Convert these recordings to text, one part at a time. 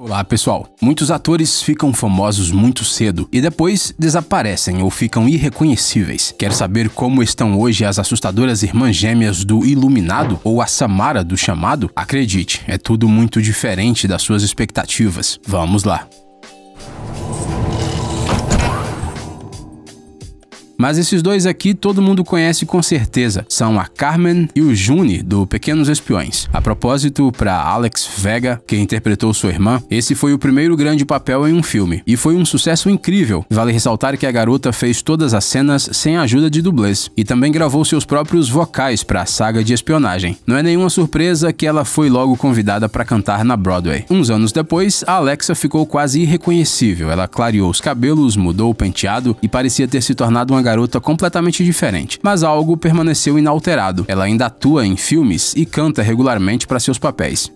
Olá pessoal, muitos atores ficam famosos muito cedo e depois desaparecem ou ficam irreconhecíveis. Quer saber como estão hoje as assustadoras irmãs gêmeas do Iluminado ou a Samara do Chamado? Acredite, é tudo muito diferente das suas expectativas. Vamos lá. Mas esses dois aqui todo mundo conhece com certeza. São a Carmen e o Juni, do Pequenos Espiões. A propósito, para Alex Vega, que interpretou sua irmã, esse foi o primeiro grande papel em um filme. E foi um sucesso incrível. Vale ressaltar que a garota fez todas as cenas sem a ajuda de dublês. E também gravou seus próprios vocais para a saga de espionagem. Não é nenhuma surpresa que ela foi logo convidada para cantar na Broadway. Uns anos depois, a Alexa ficou quase irreconhecível. Ela clareou os cabelos, mudou o penteado e parecia ter se tornado uma garota completamente diferente, mas algo permaneceu inalterado. Ela ainda atua em filmes e canta regularmente para seus papéis.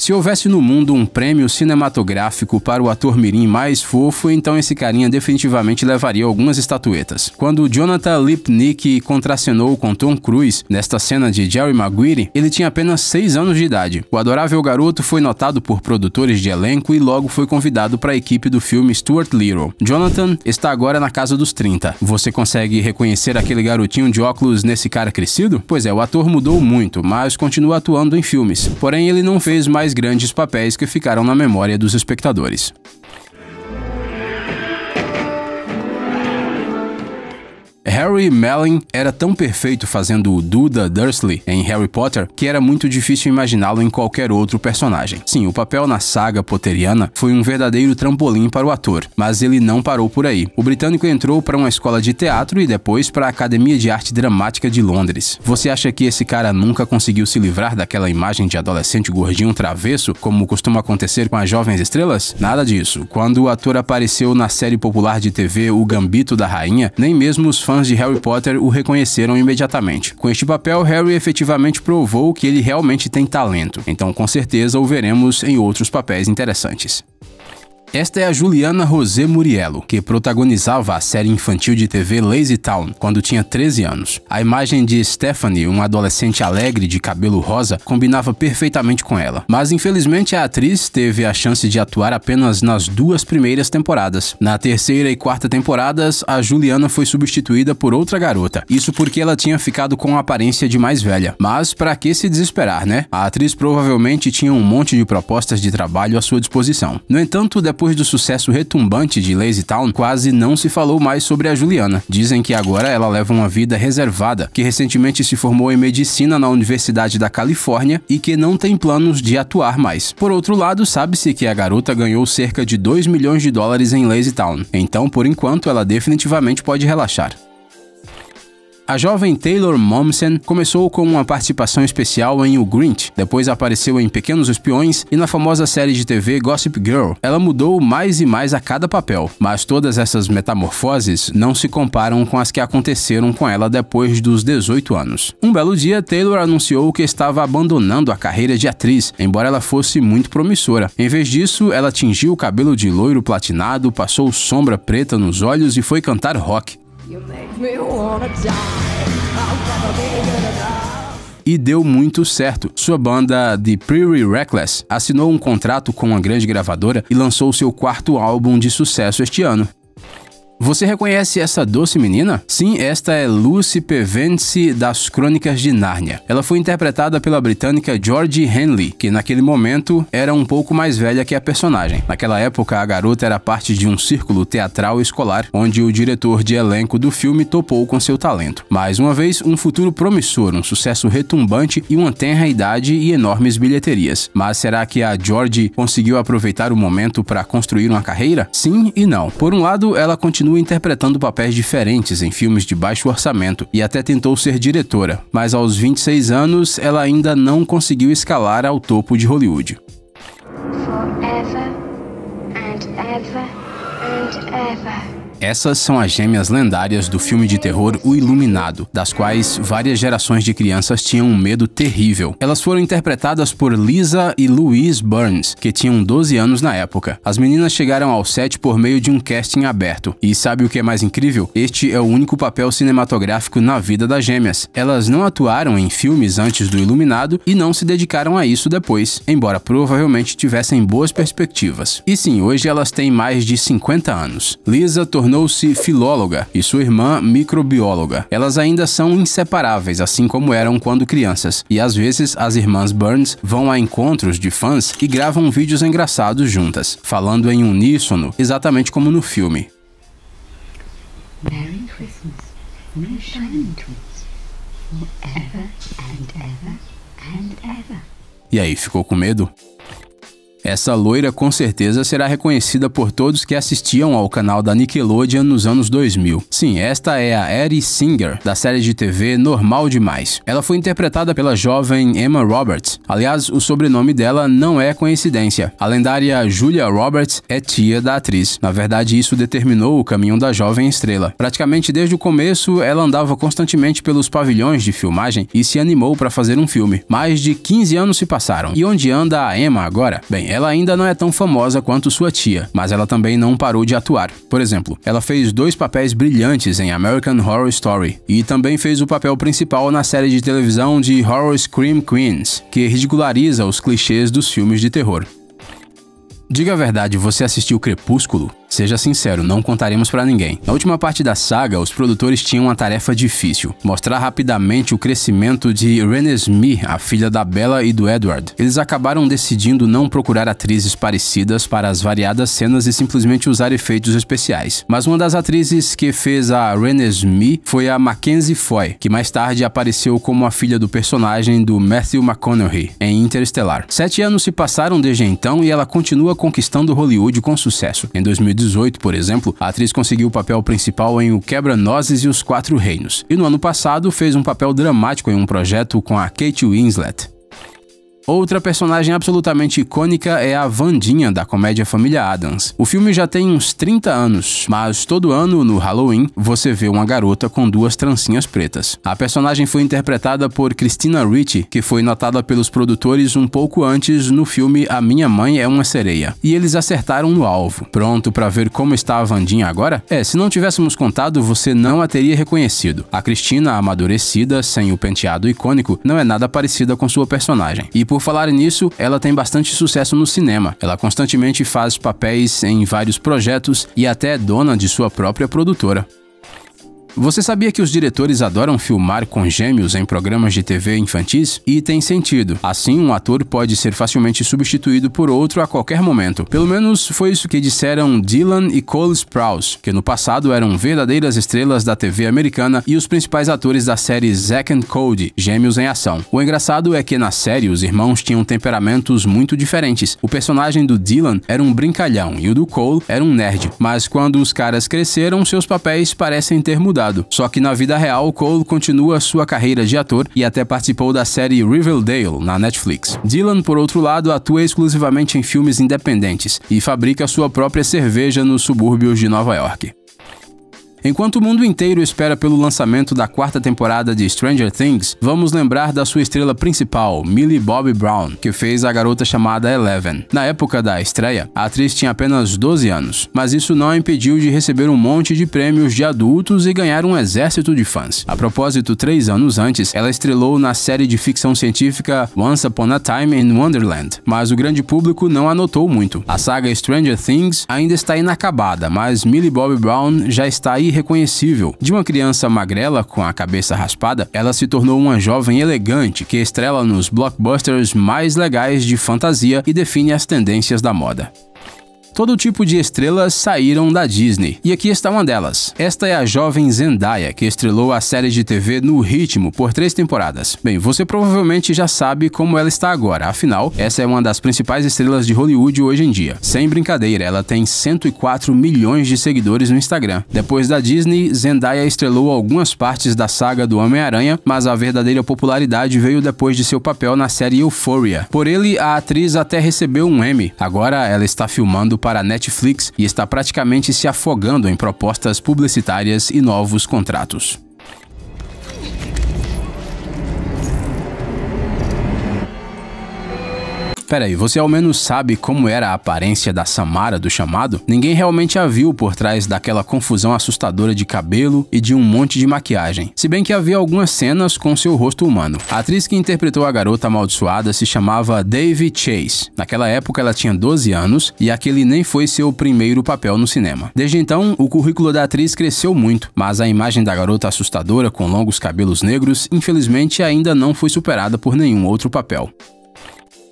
Se houvesse no mundo um prêmio cinematográfico para o ator mirim mais fofo, então esse carinha definitivamente levaria algumas estatuetas. Quando Jonathan Lipnick contracenou com Tom Cruise nesta cena de Jerry Maguire, ele tinha apenas 6 anos de idade. O adorável garoto foi notado por produtores de elenco e logo foi convidado para a equipe do filme Stuart Little. Jonathan está agora na casa dos 30. Você consegue reconhecer aquele garotinho de óculos nesse cara crescido? Pois é, o ator mudou muito, mas continua atuando em filmes. Porém, ele não fez mais mais grandes papéis que ficaram na memória dos espectadores. Harry Mellon era tão perfeito fazendo o Duda Dursley em Harry Potter que era muito difícil imaginá-lo em qualquer outro personagem. Sim, o papel na saga potteriana foi um verdadeiro trampolim para o ator, mas ele não parou por aí. O britânico entrou para uma escola de teatro e depois para a Academia de Arte Dramática de Londres. Você acha que esse cara nunca conseguiu se livrar daquela imagem de adolescente gordinho travesso, como costuma acontecer com as jovens estrelas? Nada disso. Quando o ator apareceu na série popular de TV O Gambito da Rainha, nem mesmo os fãs fãs de Harry Potter o reconheceram imediatamente. Com este papel, Harry efetivamente provou que ele realmente tem talento, então com certeza o veremos em outros papéis interessantes. Esta é a Juliana Rosé Muriello, que protagonizava a série infantil de TV Lazy Town quando tinha 13 anos. A imagem de Stephanie, uma adolescente alegre de cabelo rosa, combinava perfeitamente com ela. Mas infelizmente a atriz teve a chance de atuar apenas nas duas primeiras temporadas. Na terceira e quarta temporadas, a Juliana foi substituída por outra garota. Isso porque ela tinha ficado com a aparência de mais velha. Mas para que se desesperar, né? A atriz provavelmente tinha um monte de propostas de trabalho à sua disposição. No entanto, depois depois do sucesso retumbante de Lazy Town, quase não se falou mais sobre a Juliana. Dizem que agora ela leva uma vida reservada, que recentemente se formou em medicina na Universidade da Califórnia e que não tem planos de atuar mais. Por outro lado, sabe-se que a garota ganhou cerca de 2 milhões de dólares em Lazy Town, então por enquanto ela definitivamente pode relaxar. A jovem Taylor Momsen começou com uma participação especial em O Grinch, depois apareceu em Pequenos Espiões e na famosa série de TV Gossip Girl. Ela mudou mais e mais a cada papel, mas todas essas metamorfoses não se comparam com as que aconteceram com ela depois dos 18 anos. Um belo dia, Taylor anunciou que estava abandonando a carreira de atriz, embora ela fosse muito promissora. Em vez disso, ela tingiu o cabelo de loiro platinado, passou sombra preta nos olhos e foi cantar rock. E deu muito certo. Sua banda The Prairie Reckless assinou um contrato com uma grande gravadora e lançou seu quarto álbum de sucesso este ano. Você reconhece essa doce menina? Sim, esta é Lucy Pevensey das Crônicas de Nárnia. Ela foi interpretada pela britânica Georgie Henley, que naquele momento era um pouco mais velha que a personagem. Naquela época, a garota era parte de um círculo teatral escolar, onde o diretor de elenco do filme topou com seu talento. Mais uma vez, um futuro promissor, um sucesso retumbante e uma tenra idade e enormes bilheterias. Mas será que a Georgie conseguiu aproveitar o momento para construir uma carreira? Sim e não. Por um lado, ela continua continua interpretando papéis diferentes em filmes de baixo orçamento e até tentou ser diretora, mas aos 26 anos ela ainda não conseguiu escalar ao topo de Hollywood. Forever and ever and ever. Essas são as gêmeas lendárias do filme de terror O Iluminado, das quais várias gerações de crianças tinham um medo terrível. Elas foram interpretadas por Lisa e Louise Burns, que tinham 12 anos na época. As meninas chegaram ao set por meio de um casting aberto. E sabe o que é mais incrível? Este é o único papel cinematográfico na vida das gêmeas. Elas não atuaram em filmes antes do Iluminado e não se dedicaram a isso depois, embora provavelmente tivessem boas perspectivas. E sim, hoje elas têm mais de 50 anos. Lisa tornou tornou-se filóloga e sua irmã microbióloga. Elas ainda são inseparáveis, assim como eram quando crianças, e às vezes as irmãs Burns vão a encontros de fãs e gravam vídeos engraçados juntas, falando em uníssono, exatamente como no filme. Merry Christmas, shining twins, forever and ever and ever. E aí, ficou com medo? Essa loira com certeza será reconhecida por todos que assistiam ao canal da Nickelodeon nos anos 2000. Sim, esta é a Eri Singer, da série de TV Normal Demais. Ela foi interpretada pela jovem Emma Roberts. Aliás, o sobrenome dela não é coincidência. A lendária Julia Roberts é tia da atriz. Na verdade, isso determinou o caminho da jovem estrela. Praticamente desde o começo, ela andava constantemente pelos pavilhões de filmagem e se animou para fazer um filme. Mais de 15 anos se passaram. E onde anda a Emma agora? Bem, ela ela ainda não é tão famosa quanto sua tia, mas ela também não parou de atuar. Por exemplo, ela fez dois papéis brilhantes em American Horror Story e também fez o papel principal na série de televisão de Horror Scream Queens, que ridiculariza os clichês dos filmes de terror. Diga a verdade, você assistiu Crepúsculo? Seja sincero, não contaremos para ninguém. Na última parte da saga, os produtores tinham uma tarefa difícil: mostrar rapidamente o crescimento de Renée a filha da Bella e do Edward. Eles acabaram decidindo não procurar atrizes parecidas para as variadas cenas e simplesmente usar efeitos especiais. Mas uma das atrizes que fez a Renée foi a Mackenzie Foy, que mais tarde apareceu como a filha do personagem do Matthew McConaughey em Interstellar. Sete anos se passaram desde então e ela continua conquistando Hollywood com sucesso. Em 2012 2018, por exemplo, a atriz conseguiu o papel principal em O Quebra-Nozes e os Quatro Reinos, e no ano passado fez um papel dramático em um projeto com a Kate Winslet. Outra personagem absolutamente icônica é a Vandinha da comédia Família Adams. O filme já tem uns 30 anos, mas todo ano, no Halloween, você vê uma garota com duas trancinhas pretas. A personagem foi interpretada por Christina Ricci, que foi notada pelos produtores um pouco antes no filme A Minha Mãe é uma Sereia. E eles acertaram no alvo. Pronto para ver como está a Vandinha agora? É, se não tivéssemos contado, você não a teria reconhecido. A Christina, amadurecida, sem o penteado icônico, não é nada parecida com sua personagem. E por por falar nisso, ela tem bastante sucesso no cinema. Ela constantemente faz papéis em vários projetos e até é dona de sua própria produtora. Você sabia que os diretores adoram filmar com gêmeos em programas de TV infantis? E tem sentido. Assim, um ator pode ser facilmente substituído por outro a qualquer momento. Pelo menos foi isso que disseram Dylan e Cole Sprouse, que no passado eram verdadeiras estrelas da TV americana e os principais atores da série Zack and Cody, Gêmeos em Ação. O engraçado é que na série os irmãos tinham temperamentos muito diferentes. O personagem do Dylan era um brincalhão e o do Cole era um nerd. Mas quando os caras cresceram, seus papéis parecem ter mudado. Só que na vida real, Cole continua sua carreira de ator e até participou da série Riverdale na Netflix. Dylan, por outro lado, atua exclusivamente em filmes independentes e fabrica sua própria cerveja nos subúrbios de Nova York. Enquanto o mundo inteiro espera pelo lançamento da quarta temporada de Stranger Things, vamos lembrar da sua estrela principal, Millie Bobby Brown, que fez a garota chamada Eleven. Na época da estreia, a atriz tinha apenas 12 anos, mas isso não a impediu de receber um monte de prêmios de adultos e ganhar um exército de fãs. A propósito, três anos antes, ela estrelou na série de ficção científica Once Upon a Time in Wonderland, mas o grande público não a notou muito. A saga Stranger Things ainda está inacabada, mas Millie Bobby Brown já está aí irreconhecível. De uma criança magrela com a cabeça raspada, ela se tornou uma jovem elegante que estrela nos blockbusters mais legais de fantasia e define as tendências da moda. Todo tipo de estrelas saíram da Disney, e aqui está uma delas. Esta é a jovem Zendaya, que estrelou a série de TV No Ritmo por três temporadas. Bem, você provavelmente já sabe como ela está agora, afinal, essa é uma das principais estrelas de Hollywood hoje em dia. Sem brincadeira, ela tem 104 milhões de seguidores no Instagram. Depois da Disney, Zendaya estrelou algumas partes da saga do Homem-Aranha, mas a verdadeira popularidade veio depois de seu papel na série Euphoria. Por ele, a atriz até recebeu um Emmy. Agora ela está filmando para a Netflix e está praticamente se afogando em propostas publicitárias e novos contratos. Peraí, você ao menos sabe como era a aparência da Samara do chamado? Ninguém realmente a viu por trás daquela confusão assustadora de cabelo e de um monte de maquiagem, se bem que havia algumas cenas com seu rosto humano. A atriz que interpretou a garota amaldiçoada se chamava Davy Chase. Naquela época ela tinha 12 anos e aquele nem foi seu primeiro papel no cinema. Desde então, o currículo da atriz cresceu muito, mas a imagem da garota assustadora com longos cabelos negros, infelizmente, ainda não foi superada por nenhum outro papel.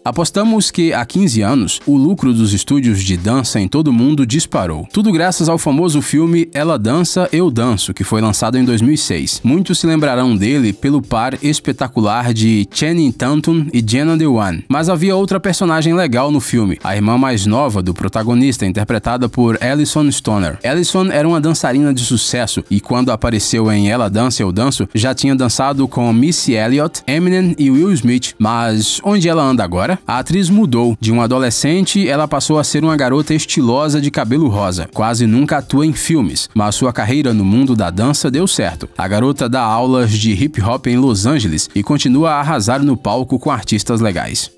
Apostamos que, há 15 anos, o lucro dos estúdios de dança em todo o mundo disparou. Tudo graças ao famoso filme Ela Dança, Eu Danço, que foi lançado em 2006. Muitos se lembrarão dele pelo par espetacular de Channing Tatum e Jenna Dewan. Mas havia outra personagem legal no filme, a irmã mais nova do protagonista, interpretada por Alison Stoner. Alison era uma dançarina de sucesso e quando apareceu em Ela Dança, Eu Danço, já tinha dançado com Missy Elliott, Eminem e Will Smith. Mas onde ela anda agora? a atriz mudou. De uma adolescente, ela passou a ser uma garota estilosa de cabelo rosa. Quase nunca atua em filmes, mas sua carreira no mundo da dança deu certo. A garota dá aulas de hip hop em Los Angeles e continua a arrasar no palco com artistas legais.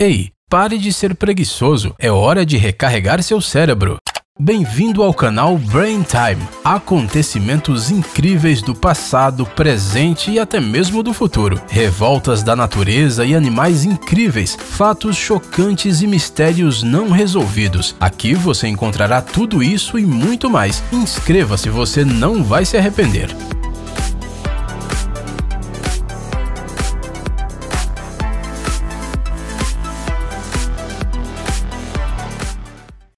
Ei, pare de ser preguiçoso. É hora de recarregar seu cérebro. Bem-vindo ao canal Brain Time. Acontecimentos incríveis do passado, presente e até mesmo do futuro. Revoltas da natureza e animais incríveis, fatos chocantes e mistérios não resolvidos. Aqui você encontrará tudo isso e muito mais. Inscreva-se, você não vai se arrepender.